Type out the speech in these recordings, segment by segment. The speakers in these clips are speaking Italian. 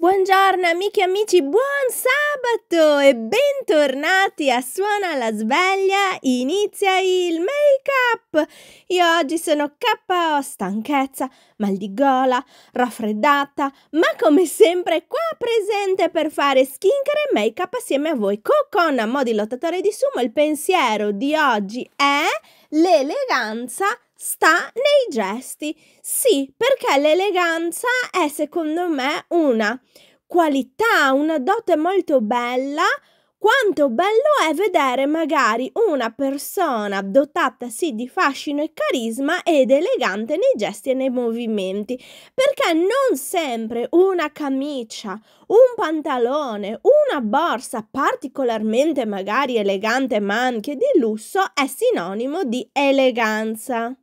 Buongiorno amiche e amici, buon sabato e bentornati a Suona la sveglia, inizia il make up! Io oggi sono KO, stanchezza, mal di gola, raffreddata, ma come sempre qua presente per fare skincare e make up assieme a voi. Coconna, modi lottatore di sumo, il pensiero di oggi è l'eleganza sta nei gesti. Sì, perché l'eleganza è secondo me una qualità, una dote molto bella. Quanto bello è vedere magari una persona dotata sì di fascino e carisma ed elegante nei gesti e nei movimenti, perché non sempre una camicia, un pantalone, una borsa particolarmente magari elegante ma anche di lusso è sinonimo di eleganza.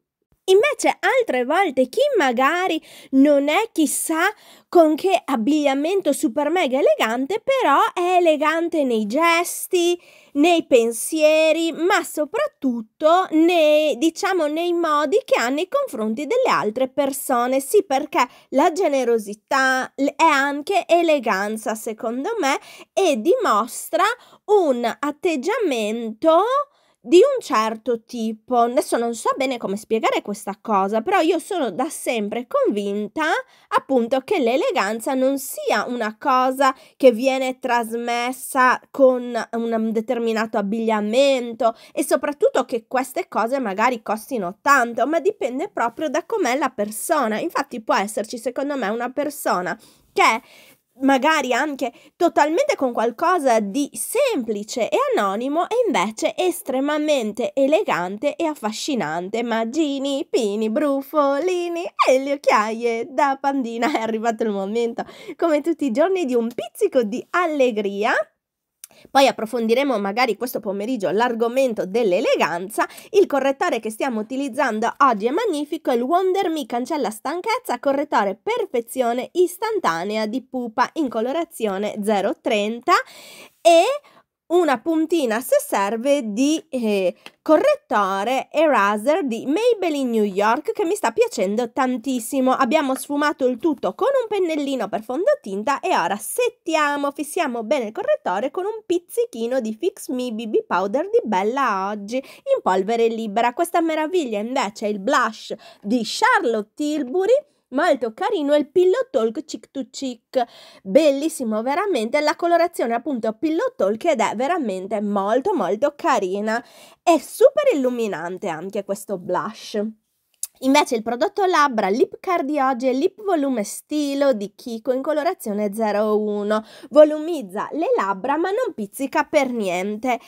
Invece altre volte chi magari non è chissà con che abbigliamento super mega elegante, però è elegante nei gesti, nei pensieri, ma soprattutto nei, diciamo, nei modi che ha nei confronti delle altre persone. Sì, perché la generosità è anche eleganza, secondo me, e dimostra un atteggiamento di un certo tipo. Adesso non so bene come spiegare questa cosa, però io sono da sempre convinta appunto che l'eleganza non sia una cosa che viene trasmessa con un determinato abbigliamento e soprattutto che queste cose magari costino tanto, ma dipende proprio da com'è la persona. Infatti può esserci secondo me una persona che magari anche totalmente con qualcosa di semplice e anonimo e invece estremamente elegante e affascinante. Magini, pini, brufolini e le occhiaie da pandina. È arrivato il momento, come tutti i giorni, di un pizzico di allegria poi approfondiremo magari questo pomeriggio l'argomento dell'eleganza. Il correttore che stiamo utilizzando oggi è magnifico, il Wonder Me Cancella Stanchezza, correttore perfezione istantanea di pupa in colorazione 030 e una puntina se serve di eh, correttore Eraser di Maybelline New York che mi sta piacendo tantissimo. Abbiamo sfumato il tutto con un pennellino per fondotinta e ora settiamo, fissiamo bene il correttore con un pizzichino di Fix Me BB Powder di Bella Oggi in polvere libera. Questa meraviglia invece è il blush di Charlotte Tilbury molto carino il Pillow Talk Chick to Chick, bellissimo veramente, la colorazione appunto Pillow Talk ed è veramente molto molto carina, è super illuminante anche questo blush. Invece il prodotto labbra Lip Card di oggi è Lip Volume Stilo di Kiko in colorazione 01, volumizza le labbra ma non pizzica per niente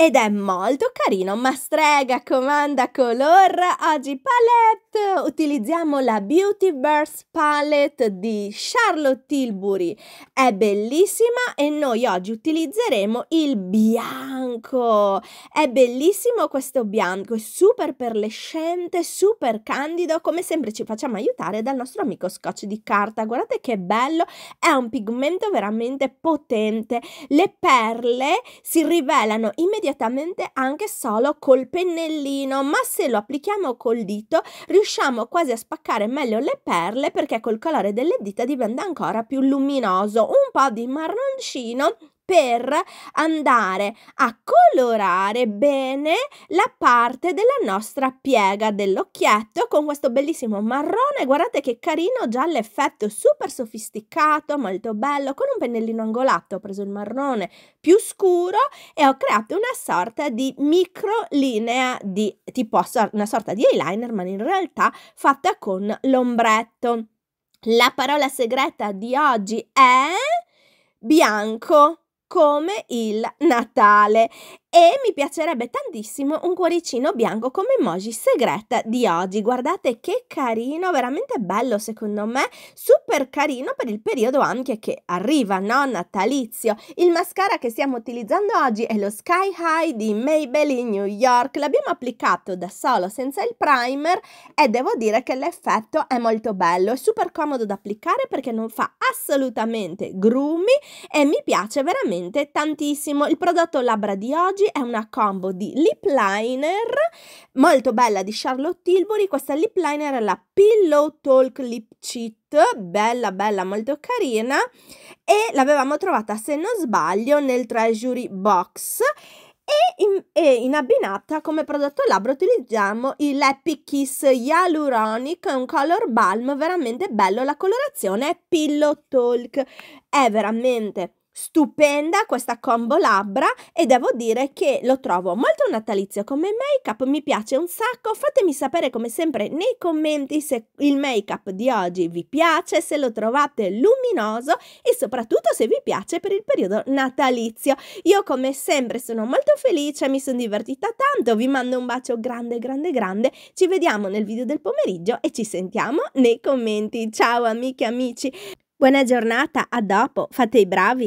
ed è molto carino, ma strega, comanda color, oggi palette! look utilizziamo la Beauty Burst Palette di Charlotte Tilbury. È bellissima e noi oggi utilizzeremo il bianco. È bellissimo questo bianco, è super perlescente, super candido. Come sempre ci facciamo aiutare dal nostro amico scotch di carta. Guardate che bello, è un pigmento veramente potente. Le perle si rivelano immediatamente anche solo col pennellino, ma se lo applichiamo col dito riusciamo riusciamo quasi a spaccare meglio le perle perché col colore delle dita diventa ancora più luminoso, un po' di marroncino per andare a colorare bene la parte della nostra piega dell'occhietto con questo bellissimo marrone. Guardate che carino già l'effetto, super sofisticato, molto bello. Con un pennellino angolato ho preso il marrone più scuro e ho creato una sorta di micro linea di tipo una sorta di eyeliner, ma in realtà fatta con l'ombretto. La parola segreta di oggi è bianco come il Natale e mi piacerebbe tantissimo un cuoricino bianco come emoji segreta di oggi. Guardate che carino, veramente bello secondo me, super carino per il periodo anche che arriva, no? Natalizio. Il mascara che stiamo utilizzando oggi è lo Sky High di Maybelline New York. L'abbiamo applicato da solo senza il primer e devo dire che l'effetto è molto bello. È super comodo da applicare perché non fa assolutamente grumi e mi piace veramente tantissimo. Il prodotto labbra di oggi oggi è una combo di lip liner molto bella di Charlotte Tilbury. Questa lip liner è la Pillow Talk Lip Cheat, bella bella, molto carina e l'avevamo trovata se non sbaglio nel Treasury Box. E in, e in, abbinata come prodotto labbra utilizziamo il Happy Kiss Hyaluronic, un color balm veramente bello, la colorazione è Pillow Talk, è veramente Stupenda questa combo labbra e devo dire che lo trovo molto natalizio come make-up, mi piace un sacco. Fatemi sapere come sempre nei commenti se il make-up di oggi vi piace, se lo trovate luminoso e soprattutto se vi piace per il periodo natalizio. Io come sempre sono molto felice, mi sono divertita tanto, vi mando un bacio grande grande grande. Ci vediamo nel video del pomeriggio e ci sentiamo nei commenti. Ciao amiche amici. Buona giornata, a dopo, fate i bravi!